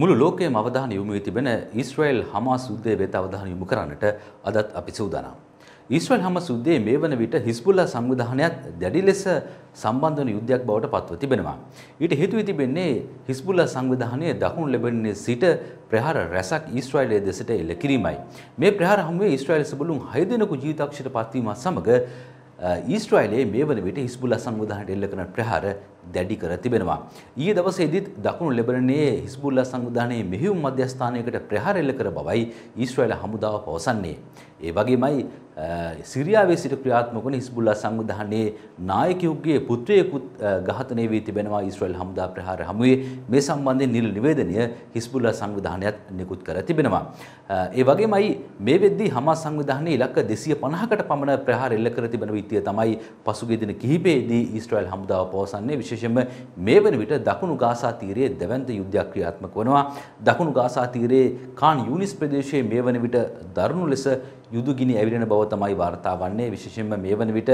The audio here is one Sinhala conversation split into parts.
මුළු ලෝකයේම අවධානය යොමු වී තිබෙන ඊශ්‍රායෙල් හමාස් යුද්ධය වෙත අවධානය යොමු කරන්නට අදත් අපි සූදානම්. ඊශ්‍රායෙල් හමාස් යුද්ධයේ මේ වන විට හිස්බුල්ලා සංවිධානයත් දැඩි ලෙස සම්බන්ධ වන යුද්ධයක් බවට පත්ව තිබෙනවා. ඊට හේතු වී තිබෙන්නේ හිස්බුල්ලා සංවිධානයේ දකුණු ලෙබනනේ සිට ප්‍රහාර රැසක් ඊශ්‍රායෙලයේ දෙසට එල්ල කිරීමයි. මේ ප්‍රහාර හමුවේ ඊශ්‍රායෙල් සබළුන් 6 දෙනෙකු ජීවිතාක්ෂයට පත්වීමත් සමග ඊස්ට්‍රයිලයේ මේ වන විට හිස්බුල්ලා සංවිධානයට එල්ල කරන ප්‍රහාර දැඩි කර තිබෙනවා. ඊයේ දවසේදීත් දකුණු ලෙබනනේ හිස්බුල්ලා සංවිධානයේ මෙහෙයුම් මධ්‍යස්ථානයකට ප්‍රහාර එල්ල කර බවයි ඊශ්‍රායල හමුදාව පවසන්නේ. ඒ වගේමයි සිරියාවේ සිට ක්‍රියාත්මක වන හිස්බුල්ලා සංවිධානයේ නායකයෙකුගේ පුත්‍රයෙකුත් ඝාතනය වී තිබෙනවා ඊශ්‍රායල් හමුදා ප්‍රහාර හමුවේ මේ සම්බන්ධයෙන් නිල නිවේදනය හිස්බුල්ලා සංවිධානයත් නිකුත් කර තිබෙනවා. ඒ වගේමයි මේ වෙද්දී හමාස් සංවිධානයේ ඉලක්ක 250කට පමණ ප්‍රහාර එල්ල කර තිබෙන විත්තිය තමයි පසුගිය දින කිහිපයේදී ඊශ්‍රායල් හමුදාව පවසන්නේ විශේෂ විශේෂයෙන්ම මේ වන විට දකුණු ගාසා තීරයේ දැවැන්ත යුද්ධයක් ක්‍රියාත්මක වනවා. දකුණු ගාසා තීරයේ කාන් යුනිස් ප්‍රදේශයේ මේ වන විට දරුණු ලෙස යුදුගිනි ඇවිලෙන බව තමයි වාර්තා වන්නේ. විශේෂයෙන්ම මේ වන විට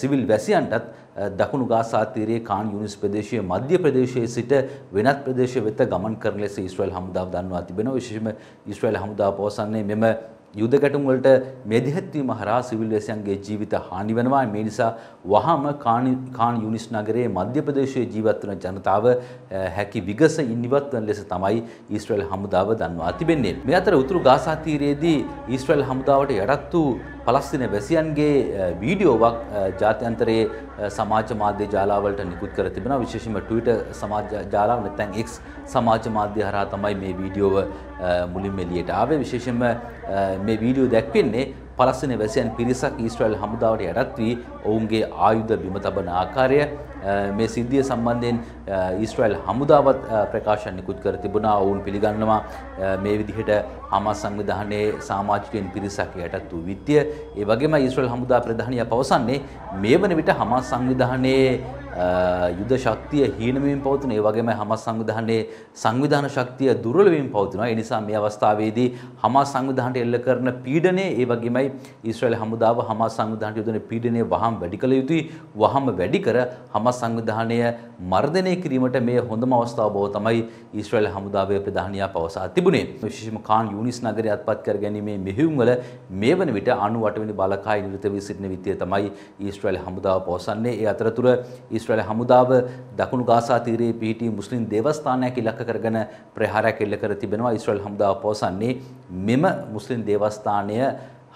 සිවිල් වැසියන්ටත් දකුණු ගාසා තීරයේ කාන් යුනිස් ප්‍රදේශයේ මධ්‍ය ප්‍රදේශයේ සිට වෙනත් ප්‍රදේශ වෙත ගමන් කරන ලෙස ඊශ්‍රායල් හමුදාව දන්වා තිබෙනවා. විශේෂයෙන්ම ඊශ්‍රායල් හමුදාව පවසන්නේ මෙම යුද ගැටුම් වලට මෙදිහත්වීම හරහා සිවිල් වැසියන්ගේ ජීවිත හානි වෙනවා. මේ නිසා වහාම කාන් යුනිස් නගරයේ මධ්‍ය ප්‍රදේශයේ ජීවත් වන ජනතාව හැකි විගස ඉනිවත් වන ලෙස තමයි ඊශ්‍රායල් හමුදාව දන්වා තිබෙන්නේ. මේ අතර උතුරු ගාසා තීරයේදී ඊශ්‍රායල් හමුදාවට යටත් වූ පලස්තින වැසියන්ගේ වීඩියෝවක් ජාත්‍යන්තරයේ සමාජ මාධ්‍ය ජාලාවලට නිකුත් කර තිබෙන විශේෂම ට්විට සමාජ ජාලාව නැත්නම් X සමාජ මාධ්‍ය හරහා තමයි මේ වීඩියෝව මුලින්ම එළියට ආවේ විශේෂයෙන්ම මේ වීඩියෝ දැක්වෙන්නේ පලස්තින වැසියන් පිරිසක් ඊශ්‍රායල් හමුදාවට යටත් වී ඔවුන්ගේ ආයුධ බිම තබන ආකාරය මේ සිද්ධිය සම්බන්ධයෙන් ඊස්ට්‍රයිල් හමුදාවත් ප්‍රකාශන් නිකුත් කර තිබුණා ඔවුන් පිළිගන්නවා මේ විදිහට හමා සංවිධානයේ සාමාජිකයන් පිරිසක් යටත් වූ විත්‍ය ඒ වගේම ඊස්ට්‍රයිල් හමුදා ප්‍රධානියා පවසන්නේ මේ වන විට හමා සංවිධානයේ යුද ශක්තිය හීනවීම පවතින ඒ වගේම හමස් සංවිධානයේ සංවිධාන ශක්තිය දුර්වල වීම පවතිනවා. ඒ නිසා මේ අවස්ථාවේදී හමස් සංවිධානයට එල්ල කරන පීඩනය ඒ වගේමයි ඊශ්‍රායල් හමුදාව හමස් සංවිධානයට යොදන පීඩනය වහම් වැඩි කළ යුතුයි. වහම වැඩි කර හමස් හමස් සංවිධානය මර්ධනය කිරීමට මේ හොඳම අවස්ථාව බව තමයි ඊශ්‍රායල් හමුදාවේ ප්‍රධානියා පවසා තිබුණේ. විශේෂම කාන් යුනිස් නගරය අත්පත් කර ගැනීමේ මෙහෙයුම්වල මේ වන විට 98 වෙනි බාලකායි නිරත වී සිටින විත්තිය තමයි ඊශ්‍රායල් හමුදාව පවසන්නේ. ඒ අතරතුර ඊශ්‍රායල් හමුදාව දකුණු ගාසා තීරයේ පිහිටි මුස්ලිම් දේවස්ථානයක් ඉලක්ක කරගෙන ප්‍රහාරයක් එල්ල කර තිබෙනවා. ඊශ්‍රායල් හමුදාව පවසන්නේ මෙම මුස්ලිම් දේවස්ථානය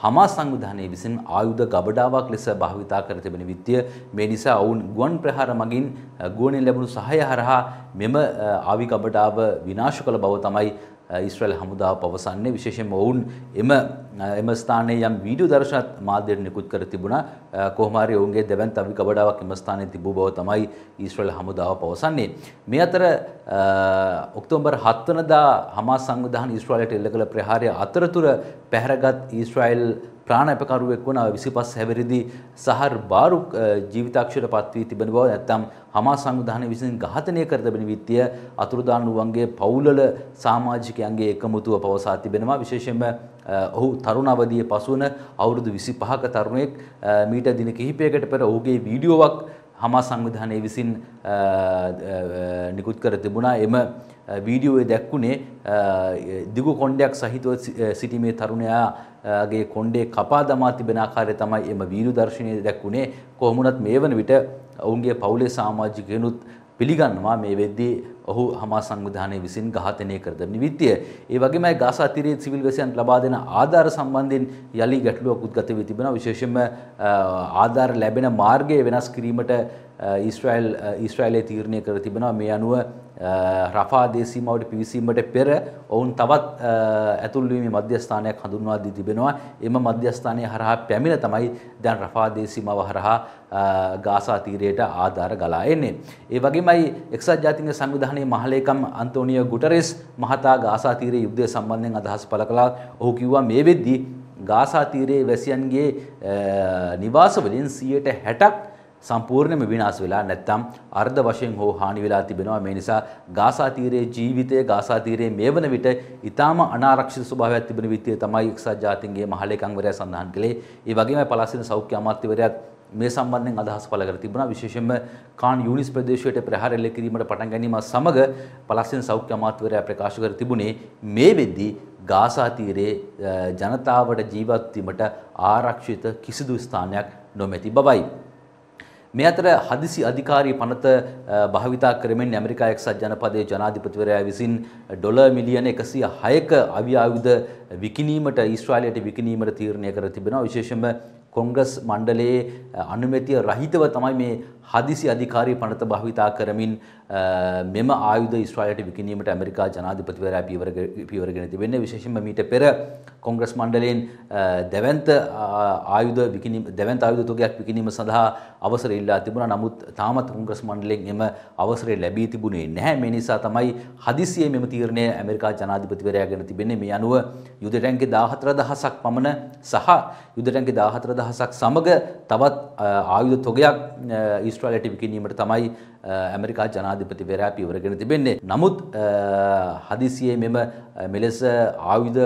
හමා සංවිධානය විසින් ආයුධ ගබඩාවක් ලෙස භාවිතා කර තිබෙන විත්‍ය මේ නිසා ඔවුන් ගුවන් ප්‍රහාර මගින් ගුවනින් ලැබුණු සහය හරහා මෙම ආවි ගබඩාව විනාශ කළ බව තමයි ඉස්්‍රල් හමුදාව පවසන්නේ විශේෂෙන් ඔවුන් එම එම ස්ථානය යම් වීඩියෝ දර්ශනත් මාධ්‍යයට නිකුත් කර තිබුණා කොහොමාරි ඔවුන්ගේ දැවැන් තවි කබඩාවක් එම ස්ථානයේ තිබූ බව තමයි ඉස්්‍රල් හමුදාව පවසන්නේ මේ අතර ඔක්තෝබර් 7 වෙනිදා හමාස් සංවිධාන ඉස්රායලට එල්ල කළ ප්‍රහාරය අතරතුර පැහැරගත් ඉස්රායල් ප්‍රාණඇපකරුවෙක් වන විසිපස් හැවරිදි සහර් බාරු ජීවිතක්ෂයට පත්වී තිබෙන බව ඇත්තම් හමා සංවිධානය විසින් ඝාතනය කර තිබෙන විත්‍ය අතුරුදානුවන්ගේ පවුලල සාමාජිකයන්ගේ එකමුතුව පවසා තිබෙනවා විශේෂයෙන්ම ඔහු තරුණ අවදිය පසුවන අවුරුදු 25ක තරුණයෙක් මීට දින කිහිපයකට පෙර ඔහුගේ වීඩියෝවක් හමා සංවිධානය විසින් නිකුත් කර තිබුණා එම වීඩියෝය දැක්වුණේ දිගු කොණ්ඩයක් සහිතව සිටීමේ තරුණයාගේ කොණ්ඩේ කපා දමා තිබෙන ආකාරය තමයි එම වීරු දර්ශනය දැක්වුණේ කොහොමුණත් මේ වන විට ඔවුන්ගේ පවුලේ සාමාජිකයනුත් පිළිගන්නවා මේ වෙද්දී ඔහු හමා සංවිධානය විසින් ඝාතනය කර දෙන විත්තිය. ඒ වගේමයි ගාස අතිරේ සිවිල් වැසියන්ට ලබා දෙන ආධාර සම්බන්ධයෙන් යලි ගැටලුවක් උද්ගත වී තිබෙනවා. විශේෂයෙන්ම ආධාර ලැබෙන මාර්ගය වෙනස් කිරීමට ඊස්ට්‍රයිල් ඊස්ට්‍රයිලේ තීරණය කර තිබෙනවා මේ අනුව රෆා දේශීමාවට පිවිසීමට පෙර ඔවුන් තවත් ඇතුල්වීම මධ්‍යස්ථානයක් හඳුන්වා දී තිබෙනවා එම මධ්‍යස්ථානය හරහා පැමිණ තමයි දැන් රෆා දේශීමාව හරහා ගාසා තීරයට ආධාර ගලා එන්නේ. ඒ වගේමයි එක්සත් ජාතීන්ගේ සංවිධානයේ මහලේකම් අන්තෝනියෝ ගුටරෙස් මහතා ගාසා තීරයේ යුද්ධය සම්බන්ධයෙන් අදහස් පළ කළා. ඔහු කිව්වා මේ වෙද්දී ගාසා තීරයේ වැසියන්ගේ නිවාසවලින් 160ක් සම්පූර්ණයෙන්ම විනාශ වෙලා නැත්නම් අර්ධ වශයෙන් හෝ හානි වෙලා තිබෙනවා. මේ නිසා ගාසා තීරයේ ජීවිතය ගාසා තීරයේ මේවන විට ඊටාම අනාරක්ෂිත ස්වභාවයක් තිබෙන විදිය තමයි එක්සත් ජාතීන්ගේ මහලේකම්වරයා සඳහන් කළේ. ඒ වගේම පලාස්තීන සෞඛ්‍ය අමාත්‍යවරයාත් මේ සම්බන්ධයෙන් අදහස් පළ කර තිබුණා විශේෂයෙන්ම කාන් යුනිස් ප්‍රදේශයට ප්‍රහාර එල්ල කිරීමට පටන් ගැනීම සමග පලස්තීන සෞඛ්‍ය අමාත්‍යවරයා ප්‍රකාශ කර තිබුණේ මේ වෙද්දී ගාසා තීරයේ ජනතාවට ජීවත් වීමට ආරක්ෂිත කිසිදු ස්ථානයක් නොමැති බවයි. මේ අතර හදිසි අධිකාරී පනත භාවිතා කරමින් ඇමරිකා එක්සත් ජනපදයේ ජනාධිපතිවරයා විසින් ඩොලර් මිලියන 106ක අවි ආයුධ විකිණීමට ඊශ්‍රායලයට විකිණීමට තීරණය කර තිබෙනවා විශේෂයෙන්ම කොංග්‍රස් මණ්ඩලයේ අනුමැතිය රහිතව තමයි මේ හදිසි අධිකාරී පනත භාවිතා කරමින් මෙම ආයුධ ඉස්්‍රායිලට විකිනීමට ඇමරිකා ජනාධිපතිවරයා පියවරගෙන තිබෙන්නේ විශේෂම මීට පෙර කොංග්‍රස් මණ්ඩලයෙන් දැවන්ත ආයුධ දැවන්ත ආයුධ තොගයක් විකිනීම සඳහා අවසර ඉල්ලා තිබුණා නමුත් තාමත් කොංග්‍රස් මණ්ඩලයෙන් එම අවසරය ලැබී තිබුණේ නැහැ මේ නිසා තමයි හදිසියේ මෙම තීරණය ඇමරිකා ජනාධිපතිවරයා ගෙන තිබෙන්නේ මේ අනුව යුද ටැංකි 14000ක් පමණ සහ යුද ටැංකි 14000ක් සමග තවත් ආයුධ තොගයක් ඊස්ට්‍රායිලට විකිනීමට තමයි ඇමරිකා ජනාධිපතිවරයා පිවරගෙන තිබෙන්නේ. නමුත් හදිසියේ මෙම මෙලෙස ආයුධ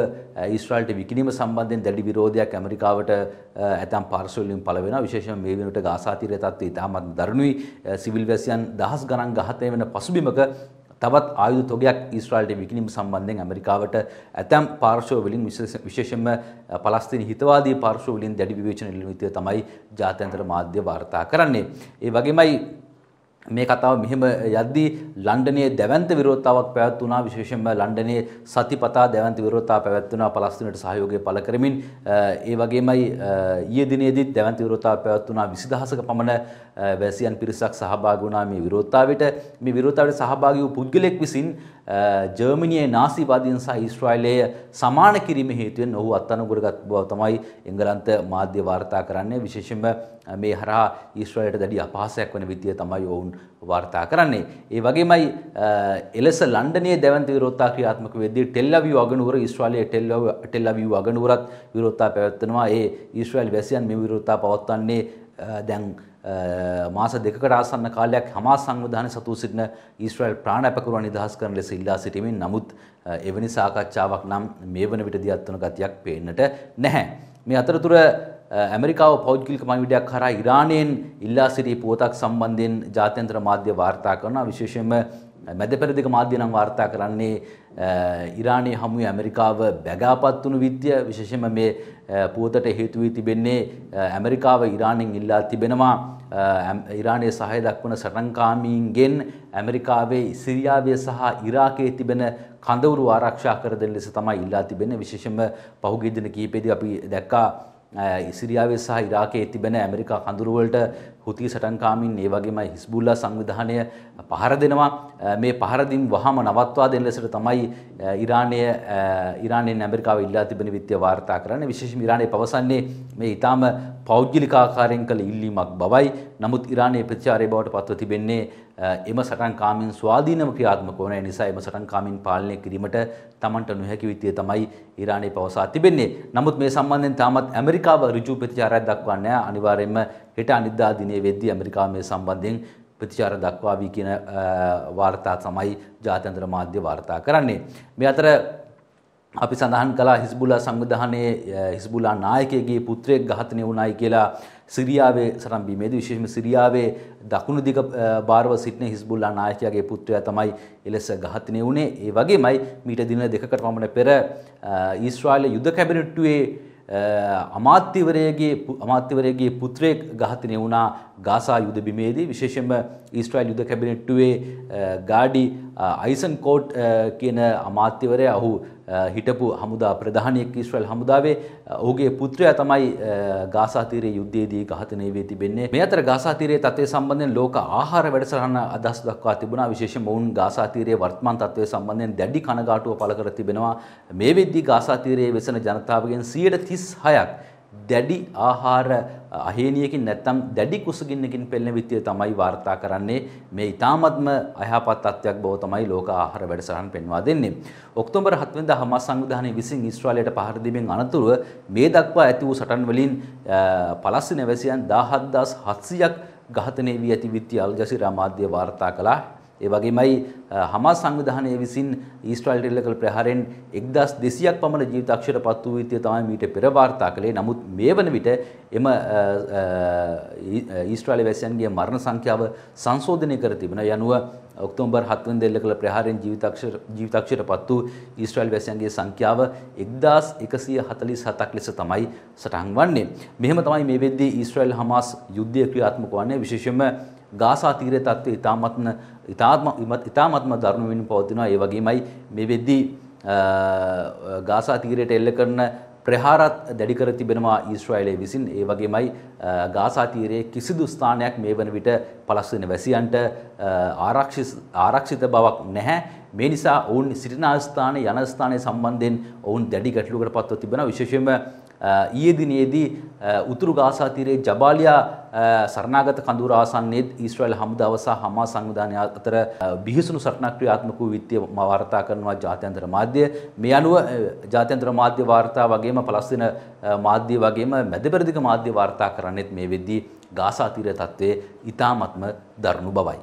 ඊස්රායිල්ට විකිණීම සම්බන්ධයෙන් දැඩි විරෝධයක් ඇමරිකාවට ඇතම් පාර්ශවලින් පළ වෙනවා. විශේෂයෙන්ම මේ වෙනකොට ගාසා තීරයේ තත්ත්වය ඉතාමත් දරුණුයි. සිවිල් වැසියන් දහස් ගණන් ඝාතනය වෙන පසුබිමක තවත් ආයුධ තොගයක් ඊස්රායිල්ට විකිණීම සම්බන්ධයෙන් ඇමරිකාවට ඇතැම් පාර්ශව වලින් විශේෂයෙන්ම පලස්තීන හිතවාදී පාර්ශව වලින් දැඩි විවේචන එල්ලන විදිය තමයි ජාත්‍යන්තර මාධ්‍ය වාර්තා කරන්නේ. ඒ වගේමයි මේ කතාව මෙහෙම යද්දී ලන්ඩනයේ දැවන්ත විරෝධතාවක් පැවැත්වුණා විශේෂයෙන්ම ලන්ඩනයේ සතිපතා දැවන්ත විරෝධතාව පැවැත්වුණා පලස්තීනයට සහයෝගය පළ කරමින් ඒ වගේමයි ඊයේ දිනේදීත් දැවන්ත විරෝධතාව පැවැත්වුණා 20000ක පමණ වැසියන් පිරිසක් සහභාගී වුණා මේ විරෝධතාවයට මේ විරෝධතාවයට සහභාගී වූ පුද්ගලෙක් විසින් ජර්මනියේ නාසිවාදීන් සහ ඊශ්‍රායලය සමාන කිරීම හේතුවෙන් ඔහු අත්අනුගුරගත් බව තමයි එංගලන්ත මාධ්‍ය වාර්තා කරන්නේ විශේෂයෙන්ම මේ හරහා ඊශ්‍රායලයට දැඩි අපහාසයක් වන විදිය තමයි ඔවුන් වාර්තා කරන්නේ. ඒ වගේමයි එලෙස ලන්ඩනයේ දැවන්ත විරෝධතා ක්‍රියාත්මක වෙද්දී ටෙල් අවීව් අගනුවර ඊශ්‍රායලයේ ටෙල් අවීව් අගනුවරත් විරෝධතා පැවැත්වෙනවා. ඒ ඊශ්‍රායල් වැසියන් මේ විරෝධතා පවත්වන්නේ දැන් මාස දෙකකට ආසන්න කාලයක් හමාස් සංවිධානය සතු සිටින ඊශ්‍රායල් ප්‍රාණ අපකරුවන් නිදහස් කරන ලෙස ඉල්ලා සිටීමෙන් නමුත් එවැනි සාකච්ඡාවක් නම් මේ වන විට දියත් වන ගතියක් පේන්නට නැහැ. මේ අතරතුර ඇමරිකාව පෞද්ගලික මවිඩයක් හරහා ඉරානයෙන් ඉල්ලා සිටි පුවතක් සම්බන්ධයෙන් ජාත්‍යන්තර මාධ්‍ය වාර්තා කරනවා විශේෂයෙන්ම මැදපෙරදිග මාධ්‍ය නම් වාර්තා කරන්නේ ඉරානය හමුවේ ඇමරිකාව බැගාපත් වුණු විත්‍ය විශේෂම මේ පුවතට හේතු වී තිබෙන්නේ ඇමරිකාව ඉරාණයෙන් ඉල්ලා තිබෙනවා ඉරානයේ සහය දක්වන සටන්කාමීන්ගෙන් ඇමරිකාවේ සිරියාවේ සහ ඉරාකයේ තිබෙන කඳවුරු ආරක්ෂා කර දෙන ලෙස තමයි ඉල්ලා තිබෙන්නේ විශේෂම පහුගිය දින කිහිපෙදී අපි දැක්කා ඉසිරියාවේ සහ ඉරාකයේ තිබෙන ඇමරිකා කඳුරුවලට හුති සටන්කාමින් ඒ වගේම හිස්බුල්ලා සංවිධානය පහර දෙනවා මේ පහරදීම් වහම නවත්වා දෙන ලෙසට තමයි ඉරානය ඉරානයෙන් ඇමරිකාව ඉල්ලා තිබෙන විත්‍ය වාර්තා කරන්න විශේෂ ඉරානය පවසන්නේ මේ ඉතාම පෞද්ගලිකාකාරයෙන් කළ ඉල්ලීමක් බවයි නමුත් ඉරානයේ ප්‍රතිචාරය බවට පත්ව තිබෙන්නේ එම සටන්කාමින් ස්වාධීනව ක්‍රියාත්මක වන නිසා එම සටන්කාමින් පාලනය කිරීමට තමන්ට නොහැකි විත්තිය තමයි ඉරානයේ පවසා තිබෙන්නේ. නමුත් මේ සම්බන්ධයෙන් තාමත් ඇමරිකාව ඍජු ප්‍රතිචාරයක් දක්වන්නේ අනිවාර්යයෙන්ම හෙට අනිද්දා දිනේ වෙද්දී ඇමරිකාව මේ සම්බන්ධයෙන් ප්‍රතිචාර දක්වාවී කියන වාර්තා තමයි ජාත්‍යන්තර මාධ්‍ය වාර්තා කරන්නේ. මේ අතර අපි සඳහන් කළා හිස්බුලා සංවිධානයේ හිස්බුලා නායකයගේ පුත්‍රයෙක් ඝාතනය වුණායි කියලා සිරියාවේ සරම්බීමේදී විශේෂයෙන්ම සිරියාවේ දකුණු දිග බාරව සිටින හිස්බුල්ලා නායකයාගේ පුත්‍රයා තමයි එලෙස ඝාතනය වුණේ. ඒ වගේමයි මීට දින දෙකකට පමණ පෙර ඊශ්‍රායෙල් යුද කැබිනට්ටුවේ අමාත්‍යවරයගේ අමාත්‍යවරයගේ පුත්‍රයෙක් ඝාතනය වුණා ගාසා යුද බිමේදී විශේෂයෙන්ම ඊස්ට්‍රයිල් යුද කැබිනට්ටුවේ ගාඩි අයිසන් කෝට් කියන අමාත්‍යවරය ඔහු හිටපු හමුදා ප්‍රධානයෙක් ඊස්ට්‍රයිල් හමුදාවේ ඔහුගේ පුත්‍රයා තමයි ගාසාතීරයේ යුද්ධයේදී ඝාතනය වී තිබෙන්නේ. මේ අතර ගාසාතීරයේ තත්ත්වය සම්බන්ධයෙන් ලෝක ආහාර වැඩසටහන අදහස් දක්වා තිබුණා. විශේෂයෙන්ම ඔවුන් ගාසාතීරයේ වර්තමාන තත්ත්වය සම්බන්ධයෙන් දැඩි කනගාටුව පළ කර තිබෙනවා. මේ වෙද්දී ගාසාතීරයේ වෙසෙන ජනතාවගෙන් 36ක් දැඩි ආහාර අහේනියකින් නැත්තම් දැඩි කුසගින්නකින් පෙළෙන විත්තිය තමයි වාර්තා කරන්නේ මේ ඊ타මත්ම අයහපත් තත්ත්වයක් බව තමයි ලෝක ආහාර වැඩසටහන පෙන්වා දෙන්නේ. ඔක්තෝබර් 7 වෙනිදා හමාස් සංවිධානය විසින් ඊශ්‍රායලයට පහර දීමෙන් අනතුරුව මේ දක්වා ඇති වූ සටන් වලින් පලස්තීන වැසියන් 17700ක් ඝාතනය වී ඇති විත්තිය අල් ජසීරා මාධ්‍ය වාර්තා කළා. ඒ වගේමයි හමාස් සංවිධානය විසින් ඊස්ට්‍රයිල්ට එල්ල කළ ප්‍රහාරෙන් 1200ක් පමණ ජීවිතාක්ෂර පත් වූ විදිය තමයි මීට පෙර වාර්තා කළේ. නමුත් මේ වන විට එම ඊස්ට්‍රයිලි වැසියන්ගේ මරණ සංඛ්‍යාව සංශෝධනය කර තිබෙනවා. යනුව ඔක්තෝබර් 7 වෙනිදා එල්ල කළ ප්‍රහාරෙන් ජීවිතාක්ෂර ජීවිතාක්ෂර පත් වූ ඊස්ට්‍රයිල් වැසියන්ගේ සංඛ්‍යාව 1147ක් ලෙස තමයි සටහන් වන්නේ. මෙහෙම තමයි මේ වෙද්දී ඊස්ට්‍රයිල් හමාස් යුද්ධය ක්‍රියාත්මක වන්නේ විශේෂයෙන්ම ගාසා තීරයේ තත්ත්වය ඉතාමත්ම ඉතාමත්ම දරුණු වෙමින් පවතිනවා. ඒ වගේමයි මේ වෙද්දී ගාසා තීරයට එල්ල කරන ප්‍රහාරත් දැඩි කර තිබෙනවා ඊශ්‍රායලයේ විසින් ඒ වගේමයි ගාසා තීරයේ කිසිදු ස්ථානයක් මේ වන විට පලස්තීන වැසියන්ට ආරක්ෂිත බවක් නැහැ මේ නිසා ඔවුන් සිටින ස්ථානයේ යන ස්ථානයේ සම්බන්ධයෙන් ඔවුන් දැඩි ගැටලුවකට පත්ව තිබෙනවා විශේෂයෙන්ම ඊයේ දිනේදී උතුරු ගාසා තීරයේ ජබාලියා සරණාගත කඳවුර ආසන්නයේ ඊශ්‍රායල් හමුදාව සහ හමාස් සංවිධානය අතර බිහිසුණු සටනක් ක්‍රියාත්මක වූ විත්තිය වාර්තා කරනවා ජාත්‍යන්තර මාධ්‍ය. මේ අනුව ජාත්‍යන්තර මාධ්‍ය වාර්තා වගේම පලස්තීන මාධ්‍ය වගේම මැදපෙරදිග මාධ්‍ය වාර්තා කරන්නේත් මේ වෙද්දී ගාසා තීරයේ තත්ත්වය ඊ타ත්ම දරුණු බවයි.